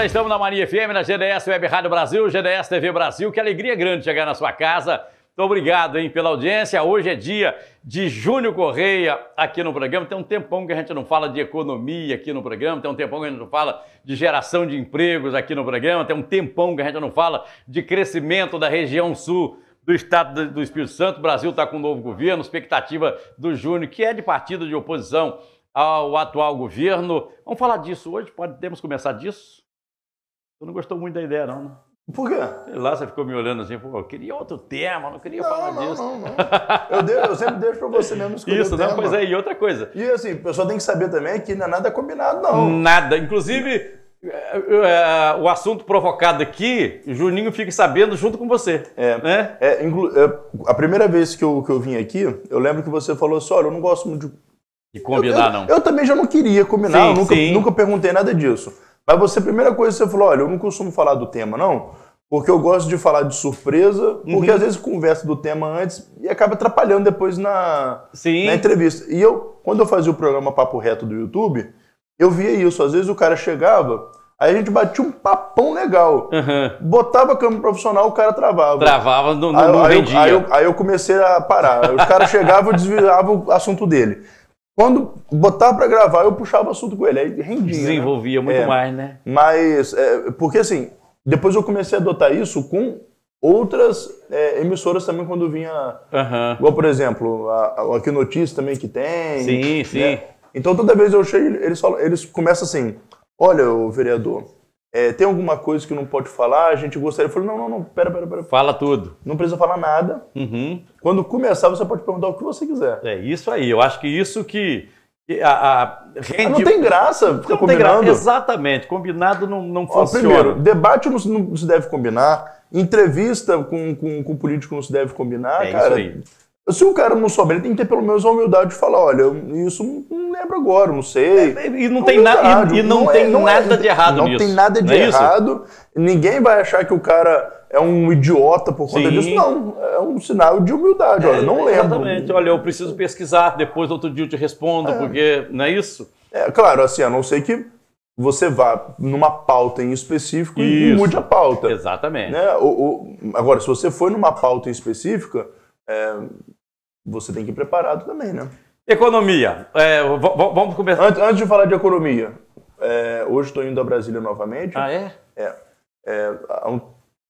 já estamos na Mania FM, na GDS Web Rádio Brasil, GDS TV Brasil. Que alegria grande chegar na sua casa. Muito então, obrigado hein, pela audiência. Hoje é dia de Júnior Correia aqui no programa. Tem um tempão que a gente não fala de economia aqui no programa, tem um tempão que a gente não fala de geração de empregos aqui no programa, tem um tempão que a gente não fala de crescimento da região sul do Estado do Espírito Santo. O Brasil está com um novo governo, expectativa do Júnior, que é de partido de oposição ao atual governo. Vamos falar disso hoje? Podemos começar disso? Tu não gostou muito da ideia, não, né? Por quê? Sei lá, você ficou me olhando assim, pô, eu queria outro tema, não queria não, falar não, disso. Não, não, eu, de, eu sempre deixo para você mesmo escolher Isso, não, pois é, e outra coisa. E assim, o pessoal tem que saber também que não é nada combinado, não. Nada. Inclusive, é, é, o assunto provocado aqui, Juninho fica sabendo junto com você. É. Né? É, é, a primeira vez que eu, que eu vim aqui, eu lembro que você falou assim: olha, eu não gosto muito de. De combinar, eu, eu, não. Eu também já não queria combinar, sim, eu nunca, sim. nunca perguntei nada disso. Mas você, a primeira coisa que você falou, olha, eu não costumo falar do tema, não, porque eu gosto de falar de surpresa, porque uhum. às vezes conversa do tema antes e acaba atrapalhando depois na, na entrevista. E eu, quando eu fazia o programa Papo Reto do YouTube, eu via isso. Às vezes o cara chegava, Aí a gente batia um papão legal. Uhum. Botava a câmera profissional, o cara travava. Travava, no não, aí, não aí, Aí eu, aí eu, comecei a parar. O cara chegava, eu desviavam o assunto dele. Quando botava para gravar, eu puxava o assunto com ele, aí rendia. Né? Desenvolvia né? muito é, mais, né? Mas, é, porque assim, depois eu comecei a adotar isso com outras é, emissoras também quando vinha. Uhum. Igual, por exemplo, a, que notícias também que tem. Sim, né? sim. Então toda vez eu chego, eles, falam, eles começam assim: olha, o vereador, é, tem alguma coisa que não pode falar? A gente gostaria. Eu falei, não, não, não, pera, pera, pera. Fala tudo. Não precisa falar nada. Uhum. Quando começar, você pode perguntar o que você quiser. É isso aí. Eu acho que isso que. A, a rende... não tem graça ficar não combinando. Exatamente. Combinado não, não Ó, funciona. Primeiro, debate não, não, se deve combinar. Entrevista com, com, com político não se deve combinar. É cara, isso aí. Se o cara não souber, ele tem que ter pelo menos a humildade de falar, olha, isso não lembro agora, não sei. É, e não tem, e, não, tem é, é nada de errado não nisso. Não tem nada de é errado. Ninguém vai achar que o cara é um idiota por conta Sim. disso. Não, é um sinal de humildade. olha, não lembro. Exatamente. Olha, eu preciso pesquisar, depois outro dia eu te respondo, porque não é isso? É, claro, assim, a não ser que você vá numa pauta em específico Isso. e mude a pauta. Exatamente. Né? agora, se você foi numa pauta em específica, é, você tem que ir preparado também, né? Economia. É, vamos começar. Antes, antes, de falar de economia, é, hoje estou indo a Brasília novamente. Ah, é? É. é um,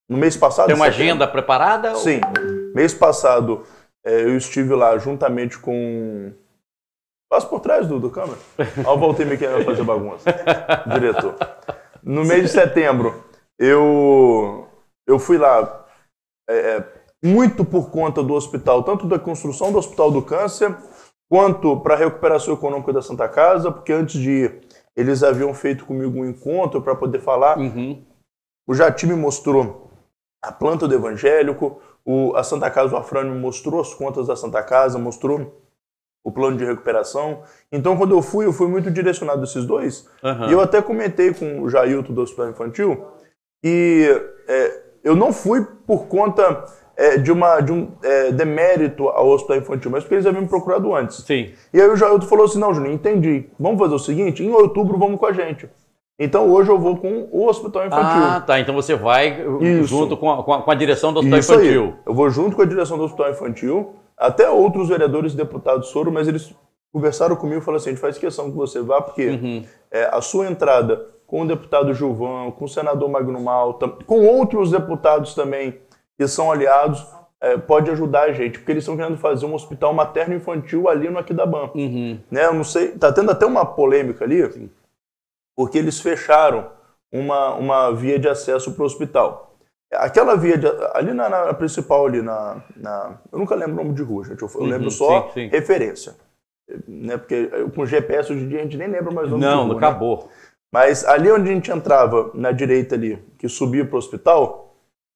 no mês passado. Tem uma agenda tem... preparada? Sim. Ou... Mês passado é, eu estive lá juntamente com. Passa por trás do, do câmera. Olha o Valtemir querendo fazer bagunça. Diretor. No mês de setembro, eu, eu fui lá é, é, muito por conta do hospital, tanto da construção do Hospital do Câncer, quanto para a recuperação econômica da Santa Casa, porque antes de ir, eles haviam feito comigo um encontro para poder falar. Uhum. O Jati me mostrou a planta do evangélico, o, a Santa Casa, o Afrânio, mostrou as contas da Santa Casa, mostrou o plano de recuperação. Então, quando eu fui, eu fui muito direcionado a esses dois. Uhum. E eu até comentei com o Jailton do Hospital Infantil e é, eu não fui por conta é, de, uma, de um é, demérito ao hospital infantil, mas porque eles haviam me procurado antes. Sim. E aí o Jailton falou assim: não, Juninho, entendi. Vamos fazer o seguinte: em outubro vamos com a gente. Então hoje eu vou com o hospital infantil. Ah, tá. Então você vai Isso. junto com a, com, a, com a, direção do hospital Isso infantil. Aí. Eu vou junto com a direção do hospital infantil. Até outros vereadores e deputados foram, mas eles conversaram comigo e falaram assim: a gente faz questão que você vá, porque uhum. é, a sua entrada com o deputado Gilvão, com o senador Magno Malta, com outros deputados também que são aliados, é, pode ajudar a gente, porque eles estão querendo fazer um hospital materno-infantil ali no Aquidaban. Uhum. Né? Eu não sei, tá tendo até uma polêmica ali, Sim. porque eles fecharam uma, uma via de acesso para o hospital. Aquela via de, ali na, na principal ali na, na, eu nunca lembro o nome de rua, gente. Eu, uhum, lembro só sim, sim. referência, né? Porque com GPS hoje em dia a gente nem lembra mais o nome. Não, rua, né? acabou. Né? Mas ali onde a gente entrava na direita ali, que subia para o hospital,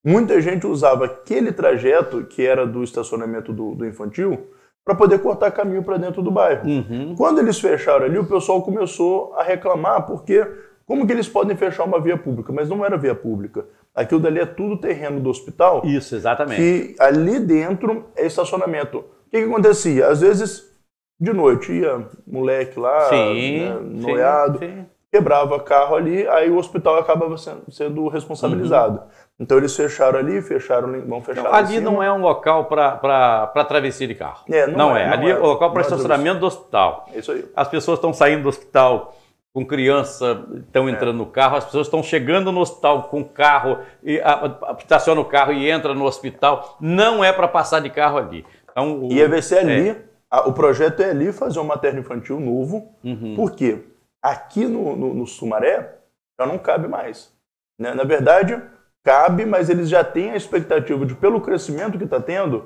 Muita gente usava aquele trajeto que era do estacionamento do, do infantil para poder cortar caminho para dentro do bairro. Uhum. Quando eles fecharam ali, o pessoal começou a reclamar porque como que eles podem fechar uma via pública? Mas não era via pública. Aquilo dali é tudo terreno do hospital. Isso, exatamente. E ali dentro é estacionamento. O que, que acontecia? Às vezes, de noite, ia moleque lá, sim, né, noiado, sim, sim. quebrava carro ali, aí o hospital acabava sendo responsabilizado. Uhum. Então eles fecharam ali, fecharam, vão fechar não, Ali não é um local para travessia de carro. É, não, não é, é, Ali não é, é um local para estacionamento do hospital. É isso aí. As pessoas estão saindo do hospital com criança, estão é. entrando no carro, as pessoas estão chegando no hospital com carro, e, a, a, estaciona o carro e entra no hospital. Não é para passar de carro ali. Então, o, Ia ver se ali, é. a, o projeto é ali fazer um materno infantil novo. Uhum. Por quê? Aqui no, no, no Sumaré já não cabe mais. Né? Na verdade cabe, mas eles já têm a expectativa de, pelo crescimento que está tendo,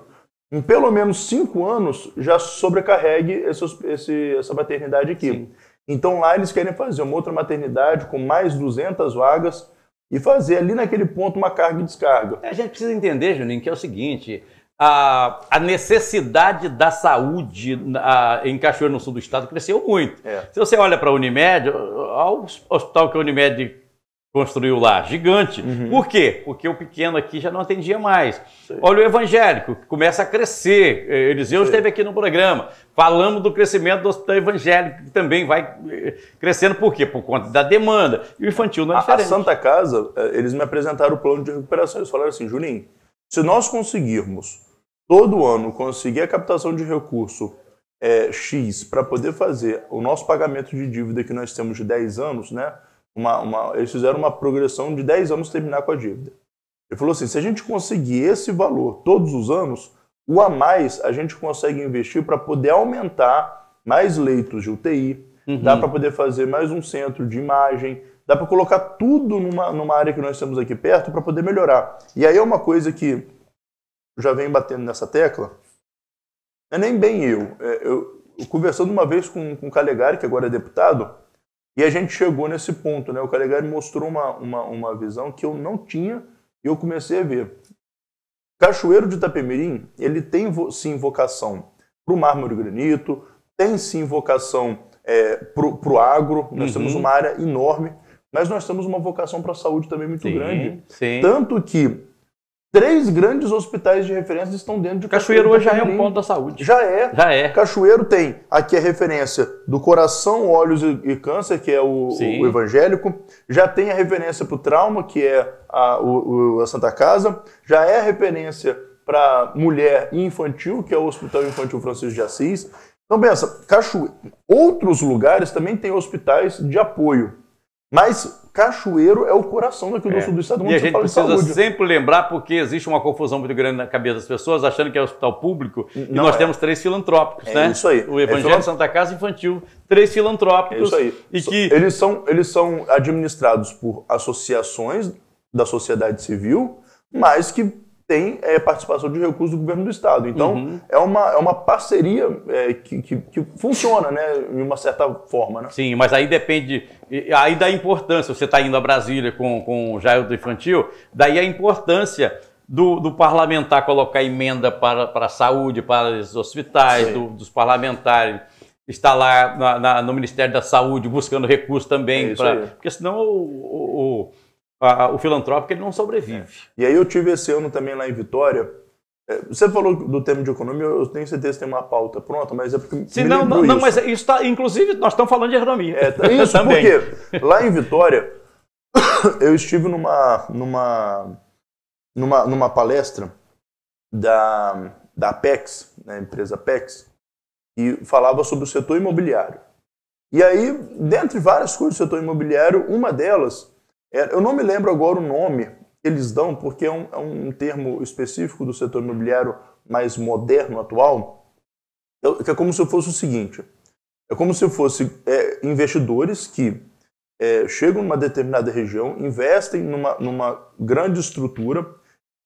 em pelo menos cinco anos, já sobrecarregue esse, esse, essa maternidade aqui. Sim. Então lá eles querem fazer uma outra maternidade com mais 200 vagas e fazer ali naquele ponto uma carga e descarga. É, a gente precisa entender, Juninho, que é o seguinte, a, a, necessidade da saúde a, em Cachoeiro no Sul do Estado cresceu muito. É. Se você olha para a Unimed, o hospital que a Unimed construiu lá, gigante. Uhum. Por quê? Porque o pequeno aqui já não atendia mais. Sim. Olha o evangélico, que começa a crescer. É, Eliseu esteve aqui no programa. Falamos do crescimento do hospital evangélico, que também vai é, crescendo. Por quê? Por conta da demanda. E o infantil não é diferente. A, a Santa Casa, é, eles me apresentaram o plano de recuperação. Eles falaram assim, Juninho, se nós conseguirmos todo ano conseguir a captação de recurso é, X para poder fazer o nosso pagamento de dívida que nós temos de 10 anos, né? uma, uma, eles fizeram uma progressão de 10 anos terminar com a dívida. Ele falou assim: se a gente conseguir esse valor todos os anos, o a mais a gente consegue investir para poder aumentar mais leitos de UTI, uhum. dá para poder fazer mais um centro de imagem, dá para colocar tudo numa, numa área que nós temos aqui perto para poder melhorar. E aí é uma coisa que já vem batendo nessa tecla, não é nem bem eu. É, eu, eu conversando uma vez com, com o Calegari, que agora é deputado, e a gente chegou nesse ponto, né? O Calegari mostrou uma, uma, uma visão que eu não tinha e eu comecei a ver. Cachoeiro de Itapemirim, ele tem sim vocação para o mármore e granito, tem sim vocação é, para o agro, nós uhum. temos uma área enorme, mas nós temos uma vocação para a saúde também muito sim, grande. Sim. Tanto que Três grandes hospitais de referência estão dentro de Cachoeiro. Cachoeiro hoje já é um ponto da saúde. Já é. Já é. Cachoeiro tem aqui a é referência do coração, olhos e, câncer, que é o, o evangélico. Já tem a referência para o trauma, que é a, o, a Santa Casa. Já é a referência para mulher e infantil, que é o Hospital Infantil Francisco de Assis. Então pensa, Cachoeiro, outros lugares também têm hospitais de apoio. Mas Cachoeiro é o coração daqui do é. sul do estado. E a gente precisa sempre lembrar, porque existe uma confusão muito grande na cabeça das pessoas, achando que é hospital público, Não, e nós é. temos três filantrópicos, é né? isso aí. O Evangelho é Santa Casa Infantil, três filantrópicos. É isso aí. E so, que... eles, são, eles são administrados por associações da sociedade civil, mas que tem é, participação de recursos do governo do estado. Então, uhum. é, uma, é uma parceria é, que, que, que, funciona, né, de uma certa forma. Né? Sim, mas aí depende, aí da importância, você está indo a Brasília com, com o Jair do Infantil, daí a importância do, do parlamentar colocar emenda para, para a saúde, para os hospitais, do, dos parlamentares está lá na, na, no Ministério da Saúde buscando recursos também, é pra, porque senão o, o, o a, o filantrópico ele não sobrevive. É. E aí eu tive esse ano também lá em Vitória. É, você falou do tema de economia, eu tenho certeza que tem uma pauta pronta, mas é porque. Sim, não, não, não, mas isso está. Inclusive, nós estamos falando de economia. É, tá, isso também. porque lá em Vitória, eu estive numa, numa, numa, numa palestra da, da Pex da né, empresa Pex e falava sobre o setor imobiliário. E aí, dentre várias coisas do setor imobiliário, uma delas é, eu não me lembro agora o nome que eles dão, porque é um, é um termo específico do setor imobiliário mais moderno, atual, que é como se fosse o seguinte: é como se fosse é, investidores que é, chegam numa determinada região, investem numa, numa grande estrutura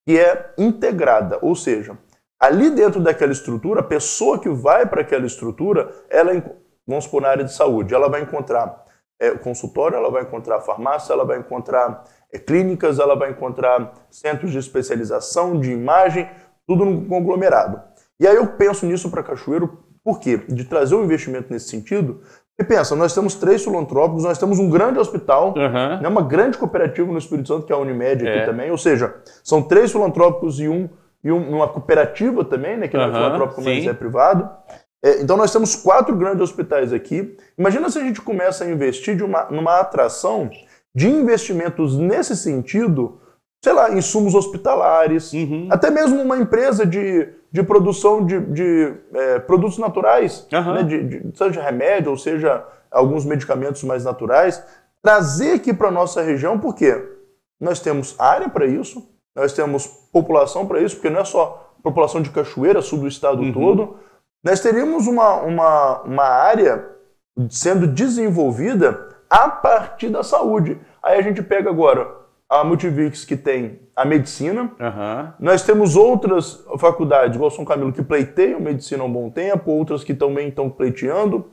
que é integrada, ou seja, ali dentro daquela estrutura, a pessoa que vai para aquela estrutura, ela, vamos supor, na área de saúde, ela vai encontrar é, o consultório, ela vai encontrar farmácia, ela vai encontrar é, clínicas, ela vai encontrar centros de especialização, de imagem, tudo no conglomerado. E aí eu penso nisso para Cachoeiro, por quê? De trazer um investimento nesse sentido. E pensa, nós temos três filantrópicos, nós temos um grande hospital, uhum. né, uma grande cooperativa no Espírito Santo, que é a Unimed aqui é. também, ou seja, são três filantrópicos e um e uma cooperativa também, né, que uhum, não é filantrópico, mas é privado. É, então nós temos quatro grandes hospitais aqui. Imagina se a gente começa a investir uma, numa atração de investimentos nesse sentido, sei lá, insumos hospitalares, uhum. até mesmo uma empresa de, de produção de, de é, produtos naturais, uhum. né, de, de, seja remédio ou seja alguns medicamentos mais naturais, trazer aqui para a nossa região, porque nós temos área para isso, nós temos população para isso, porque não é só população de Cachoeira, sul do estado uhum. todo, nós teríamos uma, uma, uma área sendo desenvolvida a partir da saúde. Aí a gente pega agora a Multivix, que tem a medicina. Uhum. Nós temos outras faculdades, igual São Camilo, que pleiteiam medicina há um bom tempo, outras que também estão pleiteando.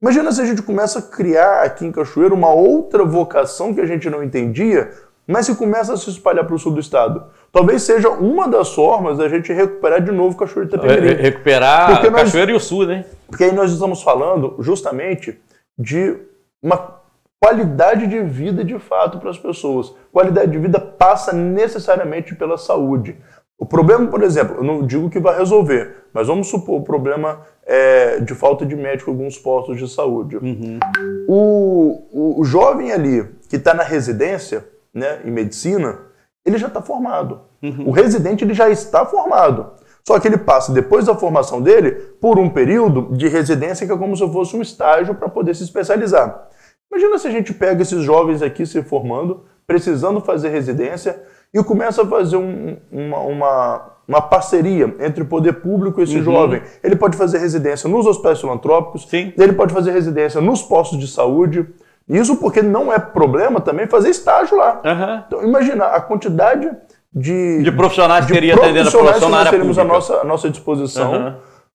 Imagina se a gente começa a criar aqui em Cachoeira uma outra vocação que a gente não entendia, mas se começa a se espalhar para o sul do estado. Talvez seja uma das formas da gente recuperar de novo o Cachoeiro de é, Itapemirim. Recuperar porque nós, Cachoeiro e o Sul, né? Porque aí nós estamos falando justamente de uma qualidade de vida de fato para as pessoas. Qualidade de vida passa necessariamente pela saúde. O problema, por exemplo, eu não digo que vai resolver, mas vamos supor o problema é, de falta de médico em alguns postos de saúde. Uhum. O, o, o jovem ali que está na residência, né, em medicina, ele já está formado. Uhum. O residente ele já está formado. Só que ele passa, depois da formação dele, por um período de residência que é como se fosse um estágio para poder se especializar. Imagina se a gente pega esses jovens aqui se formando, precisando fazer residência, e começa a fazer um, uma, uma, uma, parceria entre o poder público e esse uhum. jovem. Ele pode fazer residência nos hospitais filantrópicos, Sim. ele pode fazer residência nos postos de saúde, isso porque não é problema também fazer estágio lá. Uhum. Então, imagina a quantidade de, de profissionais que teria atendendo a que nós teríamos à nossa, à nossa disposição. Uhum.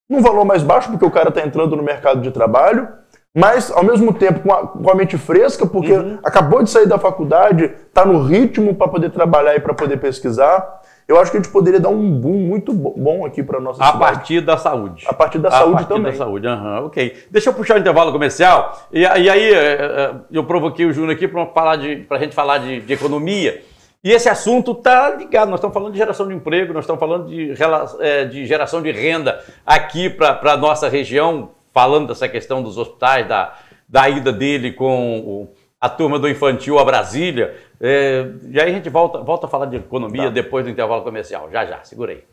Num valor mais baixo, porque o cara está entrando no mercado de trabalho, mas ao mesmo tempo com a, com a mente fresca, porque uhum. acabou de sair da faculdade, está no ritmo para poder trabalhar e para poder pesquisar. Eu acho que a gente poderia dar um boom muito bom aqui para a nossa a cidade. Partir da saúde. A partir da a saúde partir também. A partir da saúde, uhum, ok. Deixa eu puxar o intervalo comercial. E, e aí eh, eh, eu provoquei o Júnior aqui para a gente falar de, de economia. E esse assunto está ligado. Nós estamos falando de geração de emprego, nós estamos falando de, eh, de geração de renda aqui para a nossa região, falando dessa questão dos hospitais, da, da ida dele com o a turma do infantil a Brasília. É, e aí a gente volta, volta a falar de economia tá. depois do intervalo comercial. Já, já, segura aí.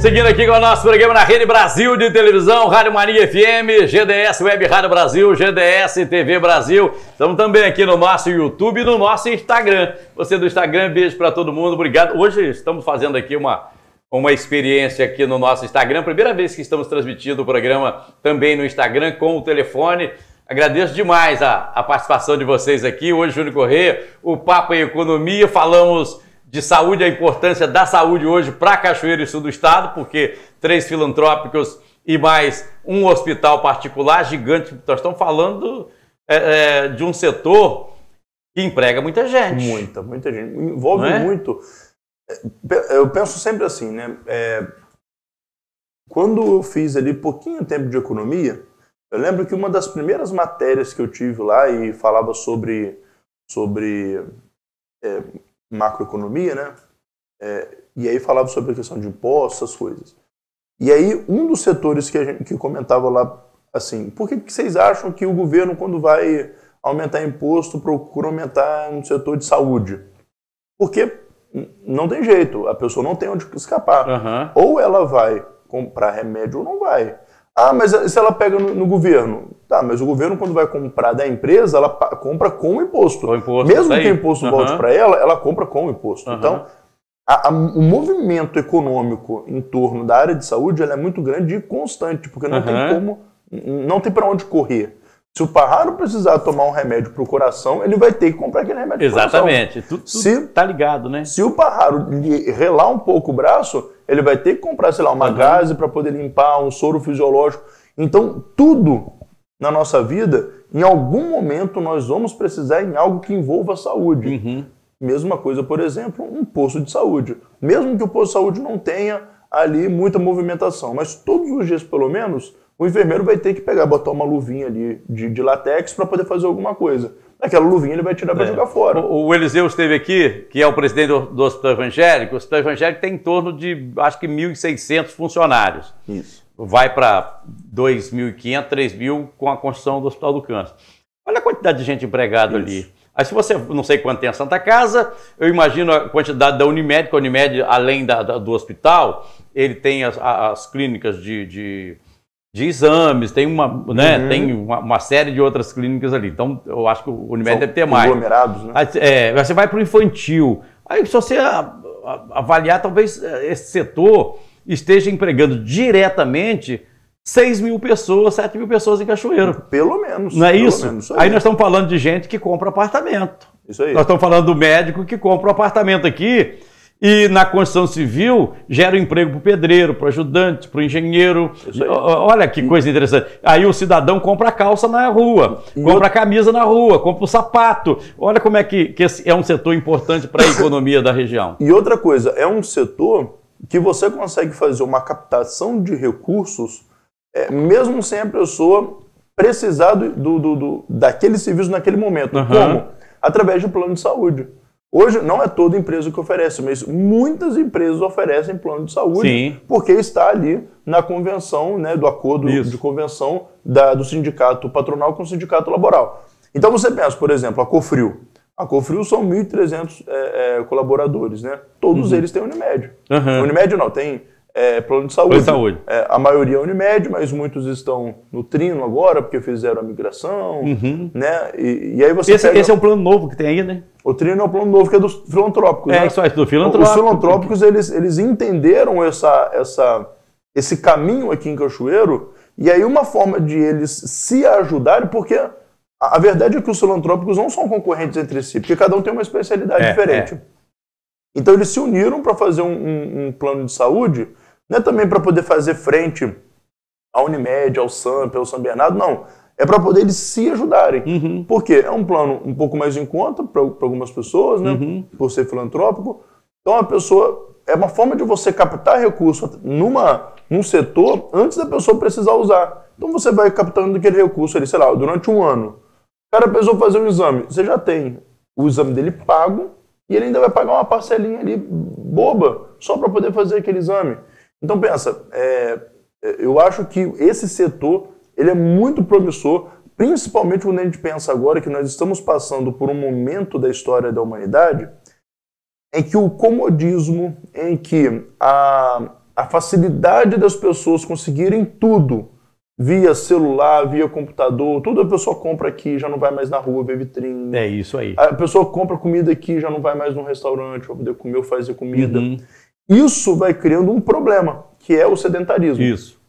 seguindo aqui com o nosso programa na Rede Brasil de Televisão, Rádio Maria FM, GDS Web Rádio Brasil, GDS TV Brasil. Estamos também aqui no nosso YouTube e no nosso Instagram. Você do Instagram, beijo para todo mundo, obrigado. Hoje estamos fazendo aqui uma, uma experiência aqui no nosso Instagram. Primeira vez que estamos transmitindo o programa também no Instagram com o telefone. Agradeço demais a, a participação de vocês aqui. Hoje, Júlio Corrêa, o Papo em Economia, falamos de saúde, a importância da saúde hoje para Cachoeira e Sul do Estado, porque três filantrópicos e mais um hospital particular gigante. Nós estamos falando é, é, de um setor que emprega muita gente. Muita, muita gente. Envolve é? muito. É, eu penso sempre assim, né? É, quando eu fiz ali pouquinho tempo de economia, eu lembro que uma das primeiras matérias que eu tive lá e falava sobre, sobre é, macroeconomia, né? É, e aí falava sobre a questão de impostos, essas coisas. E aí, um dos setores que, a gente, que comentava lá, assim, por que, que vocês acham que o governo, quando vai aumentar imposto, procura aumentar no setor de saúde? Porque não tem jeito, a pessoa não tem onde escapar. Uhum. Ou ela vai comprar remédio ou não vai. Ah, mas se ela pega no, no, governo. Tá, mas o governo, quando vai comprar da empresa, ela compra com o imposto. Com o imposto Mesmo tá que o imposto uhum. volte para ela, ela compra com o imposto. Uhum. Então, a, a, o movimento econômico em torno da área de saúde é muito grande e constante, porque não uhum. tem como, não tem para onde correr. Se o Parraro precisar tomar um remédio para o coração, ele vai ter que comprar aquele remédio Exatamente. Tudo, tudo se, tá ligado, né? Se o Parraro relar um pouco o braço, ele vai ter que comprar, sei lá, uma uhum. gase para poder limpar, um soro fisiológico. Então, tudo na nossa vida, em algum momento nós vamos precisar em algo que envolva a saúde. Uhum. Mesma coisa, por exemplo, um posto de saúde. Mesmo que o posto de saúde não tenha ali muita movimentação, mas todos os dias, pelo menos, o enfermeiro vai ter que pegar, botar uma luvinha ali de, de latex para poder fazer alguma coisa. Aquela luvinha ele vai tirar para é. jogar fora. O, o, Eliseu esteve aqui, que é o presidente do, do, Hospital Evangélico. O Hospital Evangélico tem em torno de, acho que, 1.600 funcionários. Isso. Vai para 2.500, 3.000 com a construção do Hospital do Câncer. Olha a quantidade de gente empregada ali. Aí se você, não sei quanto tem a Santa Casa, eu imagino a quantidade da Unimed, que a Unimed, além da, da, do hospital, ele tem as, as clínicas de, de de exames, tem uma, né, uhum. tem uma, uma, série de outras clínicas ali. Então, eu acho que o Unimed São deve ter mais. Aglomerados, né? É, você vai para o infantil. Aí, se você avaliar, talvez é, esse setor esteja empregando diretamente 6 mil pessoas, 7 mil pessoas em Cachoeiro. Pelo menos. Não é isso? Menos, aí. aí nós estamos falando de gente que compra apartamento. Isso aí. Nós estamos falando do médico que compra um apartamento aqui e na construção civil gera emprego para é o pedreiro, para o ajudante, para o engenheiro. Olha que coisa interessante. Aí o cidadão compra calça na rua, compra camisa na rua, compra o sapato. Olha como é que, que é um setor importante para a economia da região. E outra coisa, é um setor que você consegue fazer uma captação de recursos, é, mesmo sem a pessoa precisar do, do, do daquele serviço naquele momento. Uhum. Como? Através de um plano de saúde. Hoje não é toda empresa que oferece, mas muitas empresas oferecem plano de saúde, Sim. porque está ali na convenção, né, do acordo Isso. de convenção da, do sindicato patronal com o sindicato laboral. Então você pensa, por exemplo, a Cofrio. A Cofrio são 1.300 é, é, colaboradores, né? Todos uhum. eles têm Unimed. Uhum. Unimed não, tem é, plano de saúde. Plano de saúde. É, a maioria é Unimed, mas muitos estão no Trino agora, porque fizeram a migração. Uhum. Né? E, e, aí você esse, pega... esse é um plano novo que tem aí, né? O Trino é um plano novo que é dos filantrópicos. É, né? isso aí, do filantrópico. Os filantrópicos, eles, eles entenderam essa, essa, esse caminho aqui em Cachoeiro, e aí uma forma de eles se ajudarem, porque a, verdade é que os filantrópicos não são concorrentes entre si, porque cada um tem uma especialidade é, diferente. É. Então eles se uniram para fazer um, um, um plano de saúde não é também para poder fazer frente à Unimed, ao SAMP, ao São Bernardo, não. É para poder eles se ajudarem. Uhum. Porque é um plano um pouco mais em conta para algumas pessoas, né? Uhum. Por ser filantrópico. Então a pessoa. É uma forma de você captar recurso numa, num setor antes da pessoa precisar usar. Então você vai captando aquele recurso ali, sei lá, durante um ano. O cara precisou fazer um exame. Você já tem o exame dele pago e ele ainda vai pagar uma parcelinha ali boba só para poder fazer aquele exame. Então pensa, é, é, eu acho que esse setor ele é muito promissor, principalmente quando a gente pensa agora que nós estamos passando por um momento da história da humanidade em que o comodismo, em que a, a facilidade das pessoas conseguirem tudo via celular, via computador, tudo a pessoa compra aqui, já não vai mais na rua ver vitrine. É isso aí. A pessoa compra comida aqui, já não vai mais num restaurante para poder comer ou fazer comida. Uhum. Isso vai criando um problema, que é o sedentarismo. Isso.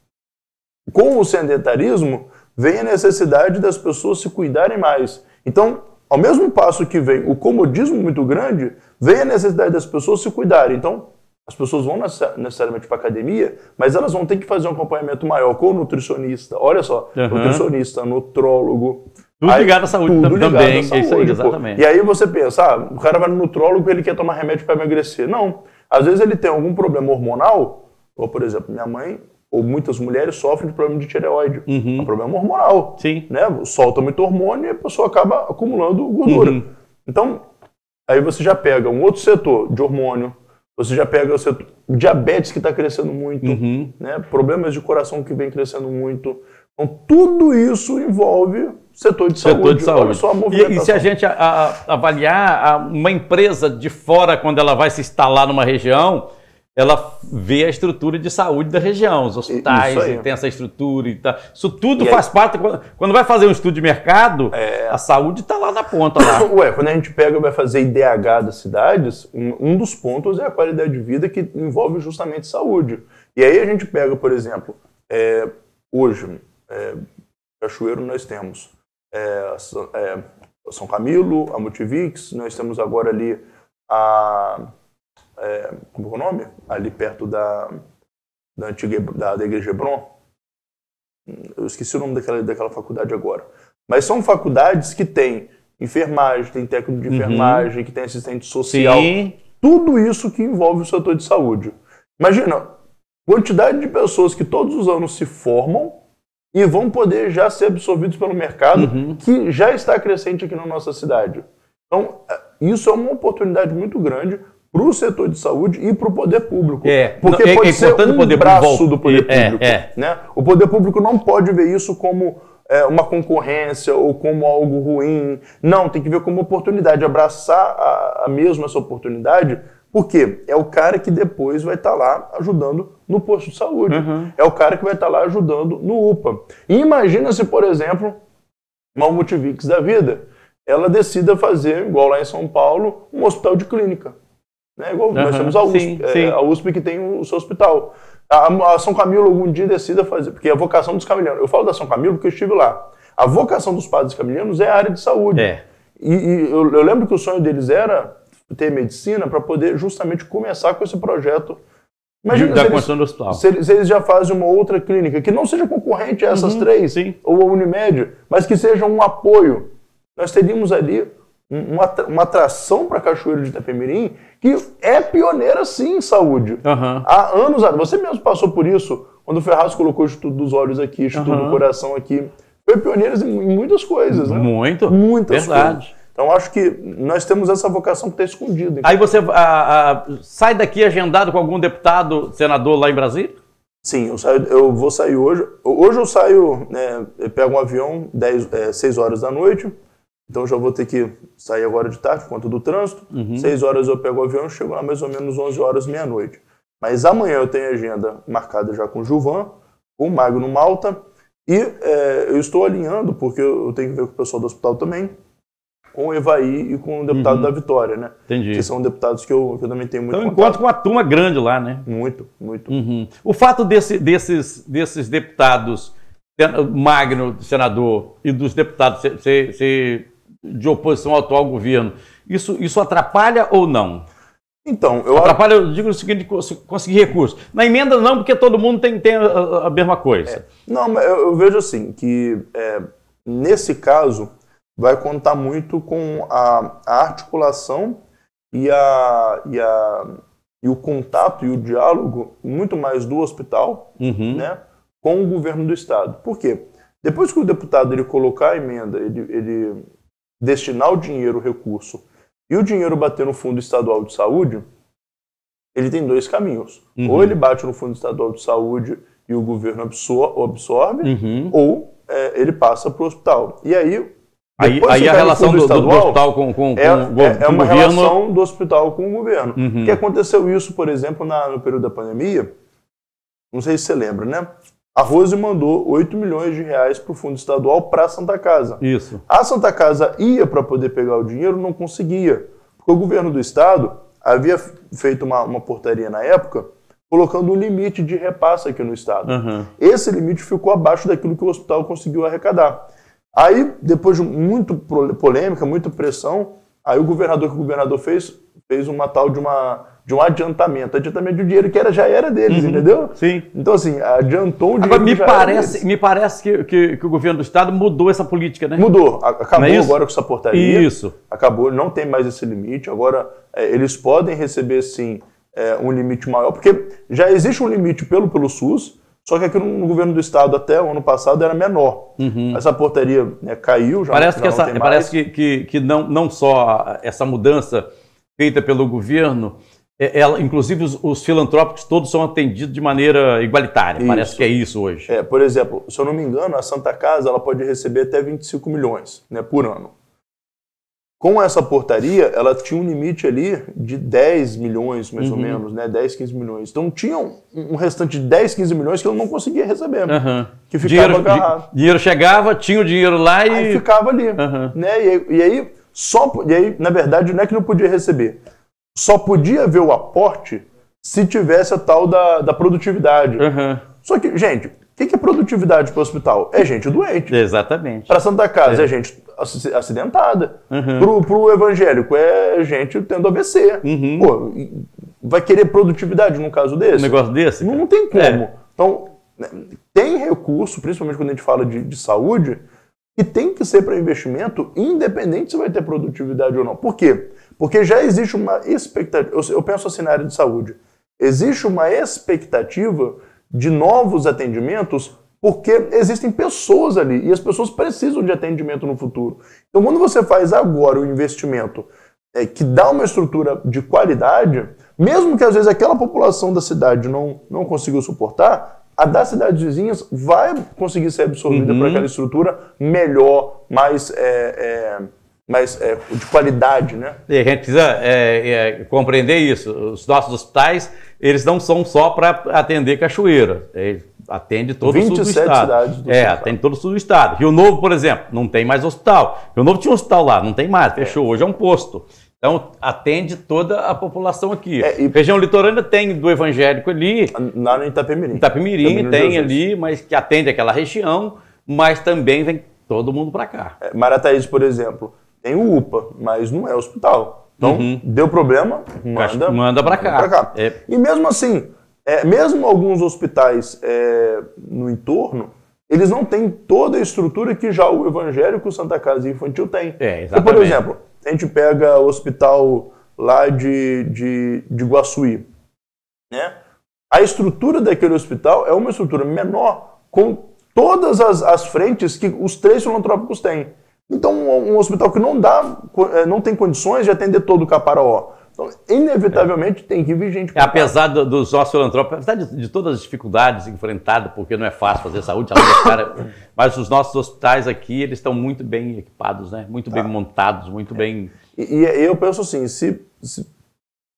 Com o sedentarismo, vem a necessidade das pessoas se cuidarem mais. Então, ao mesmo passo que vem o comodismo muito grande, vem a necessidade das pessoas se cuidarem. Então, as pessoas vão necessariamente para academia, mas elas vão ter que fazer um acompanhamento maior com o nutricionista. Olha só, uhum. nutricionista, nutrólogo. Tudo ligado à saúde tudo ligado também. à saúde, é isso aí, exatamente. Pô. E aí você pensa, ah, o cara vai no nutrólogo e ele quer tomar remédio para emagrecer. Não. Às vezes ele tem algum problema hormonal, ou por exemplo, minha mãe ou muitas mulheres sofrem de problema de tireoide. Uhum. É um problema hormonal. Sim. Né? Solta muito hormônio e a pessoa acaba acumulando gordura. Uhum. Então, aí você já pega um outro setor de hormônio, você já pega o setor, diabetes que está crescendo muito, uhum. né? problemas de coração que vem crescendo muito. Então, tudo isso envolve setor de setor saúde. De saúde. só a movimentação. E, e se a gente a, a, avaliar a, uma empresa de fora, quando ela vai se instalar numa região, ela vê a estrutura de saúde da região, os hospitais, e tem essa estrutura e tal. Isso tudo e faz aí... parte. Quando vai fazer um estudo de mercado, é... a saúde está lá na ponta. Lá. Ué, quando a gente pega vai fazer IDH das cidades, um dos pontos é a qualidade de vida que envolve justamente saúde. E aí a gente pega, por exemplo, é, hoje, é, Cachoeiro nós temos é, é, São Camilo, a Multivix, nós temos agora ali a. É, como é o nome? Ali perto da, da antiga da, da Igreja Hebron. Eu esqueci o nome daquela, daquela faculdade agora. Mas são faculdades que têm enfermagem, tem técnico de uhum. enfermagem, uhum. que tem assistente social. Sim. Tudo isso que envolve o setor de saúde. Imagina, quantidade de pessoas que todos os anos se formam e vão poder já ser absorvidos pelo mercado uhum. que já está crescente aqui na nossa cidade. Então, é, isso é uma oportunidade muito grande para o setor de saúde e para o poder público. É, porque é, pode é, ser um poder braço público. do poder é, público. É, né? O poder público não pode ver isso como é, uma concorrência ou como algo ruim. Não, tem que ver como oportunidade, abraçar a, a mesmo essa oportunidade porque é o cara que depois vai estar tá lá ajudando no posto de saúde. Uhum. É o cara que vai estar tá lá ajudando no UPA. E imagina se, por exemplo, uma Multivix da vida, ela decida fazer, igual lá em São Paulo, um hospital de clínica. Né? Igual uhum. nós temos a USP, sim, é, sim. a USP que tem o seu hospital. A, a São Camilo algum dia decida fazer, porque a vocação dos camilianos. Eu falo da São Camilo porque eu estive lá. A vocação dos padres camilianos é a área de saúde. É. E, e eu, eu lembro que o sonho deles era ter medicina para poder justamente começar com esse projeto. Imagina da se, eles, do hospital. Se, eles, se eles já fazem uma outra clínica, que não seja concorrente a essas uhum, três, sim. ou a Unimed, mas que seja um apoio. Nós teríamos ali uma, uma atração para Cachoeiro de Itapemirim, que é pioneira sim em saúde. Uhum. Há anos, você mesmo passou por isso, quando o Ferraz colocou o Estudo dos Olhos aqui, Estudo uhum. do Coração aqui. Foi pioneira em muitas coisas, né? Muito. Muitas Verdade. coisas. Então acho que nós temos essa vocação que está escondida. Aí você a, ah, a, ah, sai daqui agendado com algum deputado, senador lá em Brasília? Sim, eu, saio, eu vou sair hoje. Hoje eu saio, né, eu pego um avião 10, é, 6 horas da noite, então já vou ter que sair agora de tarde por conta do trânsito. Uhum. 6 horas eu pego o avião, chego lá mais ou menos 11 horas, meia-noite. Mas amanhã eu tenho agenda marcada já com o Juvan, com o Magno Malta, e é, eu estou alinhando, porque eu tenho que ver com o pessoal do hospital também, com o Evaí e com o deputado uhum. da Vitória, né? Entendi. Que são deputados que eu, que eu também tenho muito então, contato. encontro com uma turma grande lá, né? Muito, muito. Uhum. O fato desse, desses, desses deputados, Magno, senador, e dos deputados ser ser de oposição ao atual governo, isso, isso atrapalha ou não? Então, eu. Atrapalha, eu digo o seguinte: conseguir recursos. Na emenda, não, porque todo mundo tem, tem a, a mesma coisa. É. Não, mas eu, eu, vejo assim, que é, nesse caso vai contar muito com a, a articulação e, a, e, a, e o contato e o diálogo muito mais do hospital uhum. né, com o governo do estado. Por quê? Depois que o deputado ele colocar a emenda, ele, ele destinar o dinheiro, o recurso, e o dinheiro bater no Fundo Estadual de Saúde, ele tem dois caminhos. Uhum. Ou ele bate no Fundo Estadual de Saúde e o governo absorve, absorve uhum. ou é, ele passa para o hospital. E aí Aí, aí a relação do, estadual, do, hospital com, com, com, é, é, é uma governo... relação do hospital com o governo. Uhum. Que aconteceu isso, por exemplo, na, no período da pandemia. Não sei se você lembra, né? A Rose mandou 8 milhões de reais para o fundo estadual para a Santa Casa. Isso. A Santa Casa ia para poder pegar o dinheiro, não conseguia. Porque o governo do estado havia feito uma, uma portaria na época colocando um limite de repasse aqui no estado. Uhum. Esse limite ficou abaixo daquilo que o hospital conseguiu arrecadar. Aí, depois de muito polêmica, muita pressão, aí o governador, que o governador fez, fez uma tal de uma de um adiantamento, adiantamento de dinheiro que era, já era deles, uhum. entendeu? Sim. Então, assim, adiantou o dinheiro. Agora, me parece, me parece que, que, que, o governo do Estado mudou essa política, né? Mudou. Acabou é agora com essa portaria. Isso. Acabou, não tem mais esse limite. Agora, é, eles podem receber, sim, é, um limite maior, porque já existe um limite pelo, pelo SUS, só que aqui no governo do estado até o ano passado era menor. Uhum. Essa portaria né, caiu já. Parece, já que, essa, parece que, que, que, não, não só essa mudança feita pelo governo, é, ela, inclusive os, os filantrópicos todos são atendidos de maneira igualitária. Isso. Parece que é isso hoje. É, por exemplo, se eu não me engano, a Santa Casa ela pode receber até 25 milhões né, por ano. Com essa portaria, ela tinha um limite ali de 10 milhões, mais uhum. ou menos, né? 10, 15 milhões. Então tinha um, restante de 10, 15 milhões que eu não conseguia receber. Uhum. Que ficava dinheiro, agarrado. dinheiro chegava, tinha o dinheiro lá e. Aí ficava ali. Uhum. Né? E, e, aí, só, e aí, na verdade, não é que não podia receber. Só podia ver o aporte se tivesse a tal da, da produtividade. Só que, gente, o que, que é produtividade para o hospital? É gente doente. Exatamente. Para Santa Casa, é. é gente acidentada. Uhum. Pro, pro evangélico é gente tendo AVC. Uhum. Pô, vai querer produtividade num caso desse? Um negócio desse? Não, não, tem como. É. Então, né, tem recurso, principalmente quando a gente fala de, de saúde, que tem que ser para investimento, independente se vai ter produtividade ou não. Por quê? Porque já existe uma expectativa. Eu, eu penso assim na área de saúde. Existe uma expectativa de novos atendimentos porque existem pessoas ali e as pessoas precisam de atendimento no futuro. Então, quando você faz agora o investimento é, que dá uma estrutura de qualidade, mesmo que às vezes aquela população da cidade não, não conseguiu suportar, a das cidades vizinhas vai conseguir ser absorvida uhum. por aquela estrutura melhor, mais. É, é, mais é, de qualidade, né? E a gente precisa é, é, compreender isso. Os nossos hospitais, eles não são só para atender cachoeira. Eles atende todo o sul do estado. cidades do É, atende todo o sul do estado. Rio Novo, por exemplo, não tem mais hospital. Rio Novo tinha um hospital lá, não tem mais, fechou. É. Hoje é um posto. Então, atende toda a população aqui. É, e... Região litorânea tem do evangélico ali. Lá no Itapemirim. Itapemirim, tem ali, mas que atende aquela região, mas também vem todo mundo para cá. É, Marataízes, por exemplo, tem o UPA, mas não é hospital. Então, uhum. deu problema, manda, manda para cá. Manda cá. É. E mesmo assim, é, mesmo alguns hospitais é, no entorno, eles não têm toda a estrutura que já o evangélico Santa Casa Infantil tem. É, exatamente. por exemplo, a gente pega o hospital lá de, de, de Guaçuí, né? A estrutura daquele hospital é uma estrutura menor, com todas as, as frentes que os três filantrópicos têm. Então, um, um hospital que não dá, é, não tem condições de atender todo o Caparaó. Então, inevitavelmente, é. tem que vir gente. Apesar do, nossos osteolantrópicos, apesar de, de, todas as dificuldades enfrentadas, porque não é fácil fazer saúde, cara, mas os nossos hospitais aqui, eles estão muito bem equipados, né? muito tá. bem montados, muito é. bem. E, e, eu penso assim: se, se,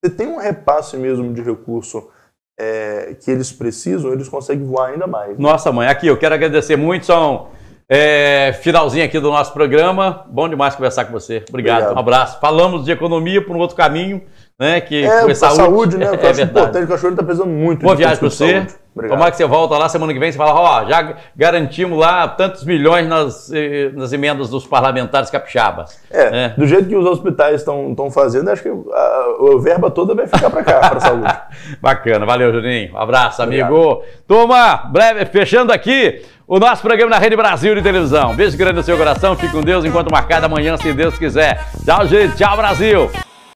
se tem um repasse mesmo de recurso. É, que eles precisam, eles conseguem voar ainda mais. Né? Nossa, mãe, aqui eu quero agradecer muito, são é, finalzinho aqui do nosso programa. Bom demais conversar com você. Obrigado. Obrigado. Um abraço. Falamos de economia por um outro caminho né? Que é, a saúde, saúde, né? é, é verdade. importante, o cachorro está precisando muito. Boa tá viagem para você. Tomara que você volta lá semana que vem, e fala, ó, oh, já garantimos lá tantos milhões nas, eh, nas emendas dos parlamentares capixabas. É, é. do jeito que os hospitais estão fazendo, acho que a, a, verba toda vai ficar para cá, para saúde. Bacana, valeu, Juninho. Um abraço, amigo. Obrigado. Toma, breve, fechando aqui o nosso programa na Rede Brasil de televisão. Beijo grande no seu coração, fique com Deus, enquanto marcado amanhã, se Deus quiser. Tchau, gente. Tchau, Brasil.